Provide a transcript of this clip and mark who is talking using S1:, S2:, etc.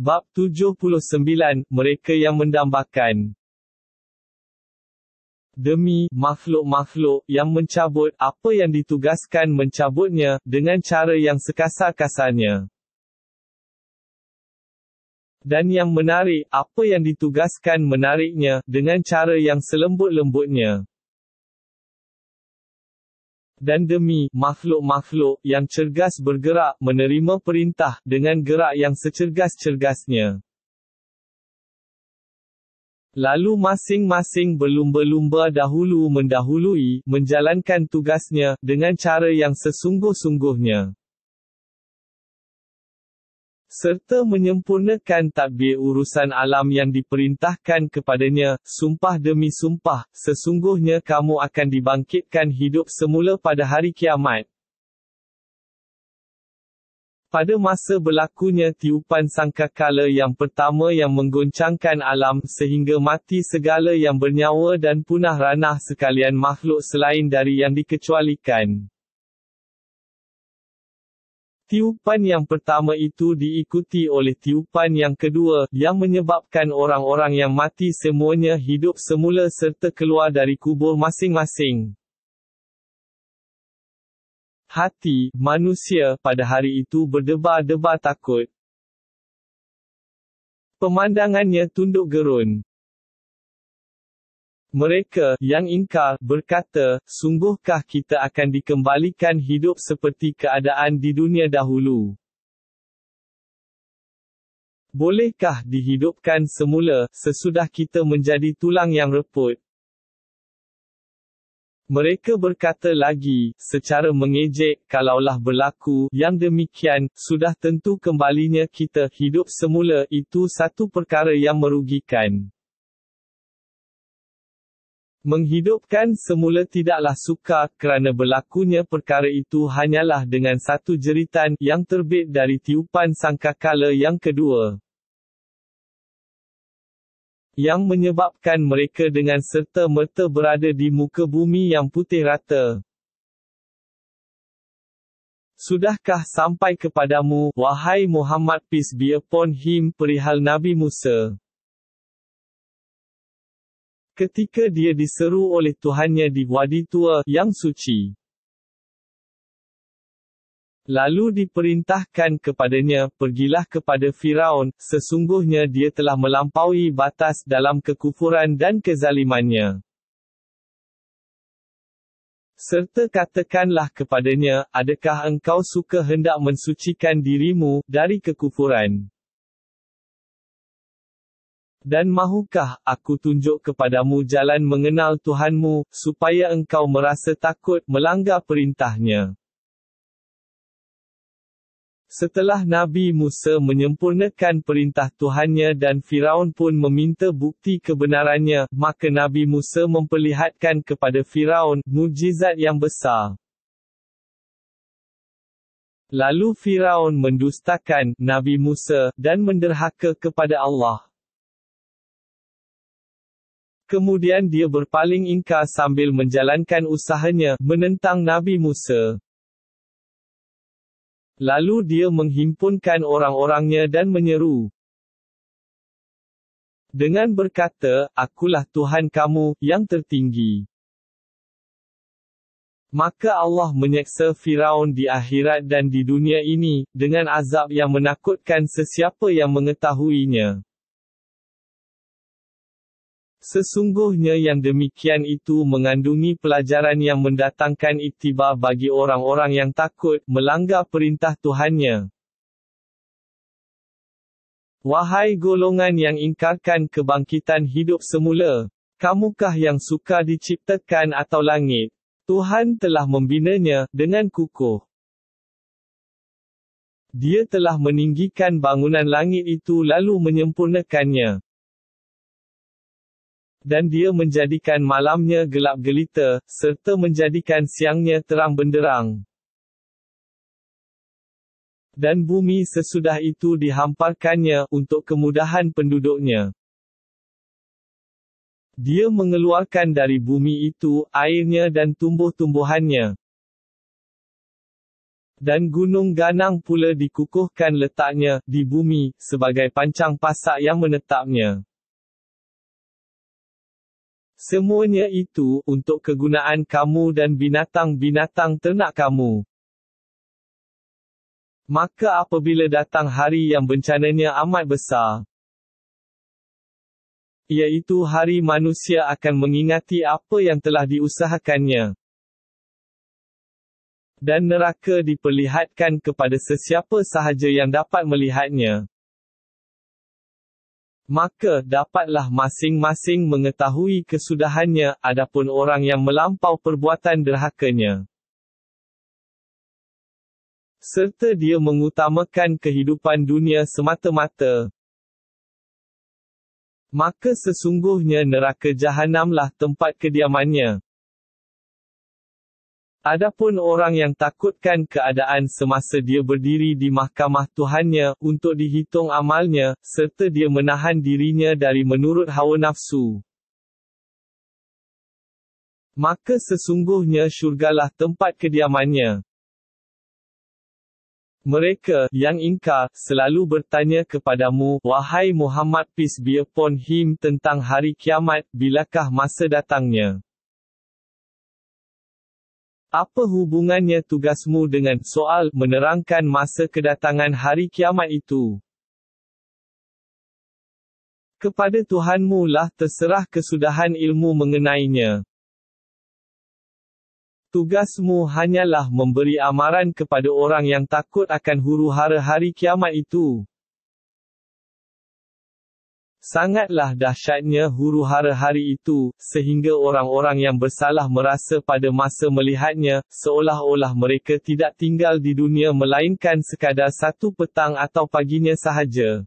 S1: Bab 79, Mereka yang mendambakan Demi, makhluk-makhluk, yang mencabut, apa yang ditugaskan mencabutnya, dengan cara yang sekasar-kasarnya. Dan yang menarik, apa yang ditugaskan menariknya, dengan cara yang selembut-lembutnya dan demi makhluk-makhluk yang cergas bergerak menerima perintah dengan gerak yang secergas-cergasnya. Lalu masing-masing berlumba-lumba dahulu mendahului menjalankan tugasnya dengan cara yang sesungguh-sungguhnya serta menyempurnakan tadbir urusan alam yang diperintahkan kepadanya, sumpah demi sumpah, sesungguhnya kamu akan dibangkitkan hidup semula pada hari kiamat. Pada masa berlakunya tiupan sangkakala yang pertama yang menggoncangkan alam sehingga mati segala yang bernyawa dan punah ranah sekalian makhluk selain dari yang dikecualikan. Tiupan yang pertama itu diikuti oleh tiupan yang kedua, yang menyebabkan orang-orang yang mati semuanya hidup semula serta keluar dari kubur masing-masing. Hati, manusia, pada hari itu berdebar-debar takut. Pemandangannya tunduk gerun. Mereka, yang ingkar, berkata, sungguhkah kita akan dikembalikan hidup seperti keadaan di dunia dahulu? Bolehkah dihidupkan semula, sesudah kita menjadi tulang yang reput? Mereka berkata lagi, secara mengejek, kalaulah berlaku, yang demikian, sudah tentu kembalinya kita hidup semula, itu satu perkara yang merugikan. Menghidupkan semula tidaklah sukar kerana berlakunya perkara itu hanyalah dengan satu jeritan yang terbit dari tiupan sangkakala yang kedua. Yang menyebabkan mereka dengan serta merta berada di muka bumi yang putih rata. Sudahkah sampai kepadamu, wahai Muhammad peace be upon him, perihal Nabi Musa? ketika dia diseru oleh Tuhannya di Wadi Tua yang suci. Lalu diperintahkan kepadanya, pergilah kepada Firaun, sesungguhnya dia telah melampaui batas dalam kekufuran dan kezalimannya. Serta katakanlah kepadanya, adakah engkau suka hendak mensucikan dirimu, dari kekufuran? Dan mahukah aku tunjuk kepadamu jalan mengenal Tuhanmu, supaya engkau merasa takut melanggar perintahnya? Setelah Nabi Musa menyempurnakan perintah Tuhannya dan Firaun pun meminta bukti kebenarannya, maka Nabi Musa memperlihatkan kepada Firaun mujizat yang besar. Lalu Firaun mendustakan Nabi Musa dan menderhaka kepada Allah. Kemudian dia berpaling ingkar sambil menjalankan usahanya, menentang Nabi Musa. Lalu dia menghimpunkan orang-orangnya dan menyeru. Dengan berkata, akulah Tuhan kamu, yang tertinggi. Maka Allah menyeksa Firaun di akhirat dan di dunia ini, dengan azab yang menakutkan sesiapa yang mengetahuinya. Sesungguhnya yang demikian itu mengandungi pelajaran yang mendatangkan iktibar bagi orang-orang yang takut, melanggar perintah Tuhannya. Wahai golongan yang ingkarkan kebangkitan hidup semula, kamukah yang suka diciptakan atau langit? Tuhan telah membinanya, dengan kukuh. Dia telah meninggikan bangunan langit itu lalu menyempurnakannya dan dia menjadikan malamnya gelap gelita, serta menjadikan siangnya terang benderang. Dan bumi sesudah itu dihamparkannya, untuk kemudahan penduduknya. Dia mengeluarkan dari bumi itu, airnya dan tumbuh-tumbuhannya. Dan gunung ganang pula dikukuhkan letaknya, di bumi, sebagai pancang pasak yang menetapnya. Semuanya itu untuk kegunaan kamu dan binatang-binatang ternak kamu. Maka apabila datang hari yang bencananya amat besar, iaitu hari manusia akan mengingati apa yang telah diusahakannya. Dan neraka diperlihatkan kepada sesiapa sahaja yang dapat melihatnya maka dapatlah masing-masing mengetahui kesudahannya adapun orang yang melampau perbuatan derhakanya serta dia mengutamakan kehidupan dunia semata-mata maka sesungguhnya neraka jahanamlah tempat kediamannya Adapun orang yang takutkan keadaan semasa dia berdiri di mahkamah Tuhannya untuk dihitung amalnya, serta dia menahan dirinya dari menurut hawa nafsu. Maka sesungguhnya syurgalah tempat kediamannya. Mereka, yang ingkar, selalu bertanya kepadamu, Wahai Muhammad peace be upon him tentang hari kiamat, bilakah masa datangnya. Apa hubungannya tugasmu dengan soal menerangkan masa kedatangan hari kiamat itu? Kepada Tuhanmu lah terserah kesudahan ilmu mengenainya. Tugasmu hanyalah memberi amaran kepada orang yang takut akan huru-hara hari kiamat itu. Sangatlah dahsyatnya huru-hara hari itu, sehingga orang-orang yang bersalah merasa pada masa melihatnya, seolah-olah mereka tidak tinggal di dunia melainkan sekadar satu petang atau paginya sahaja.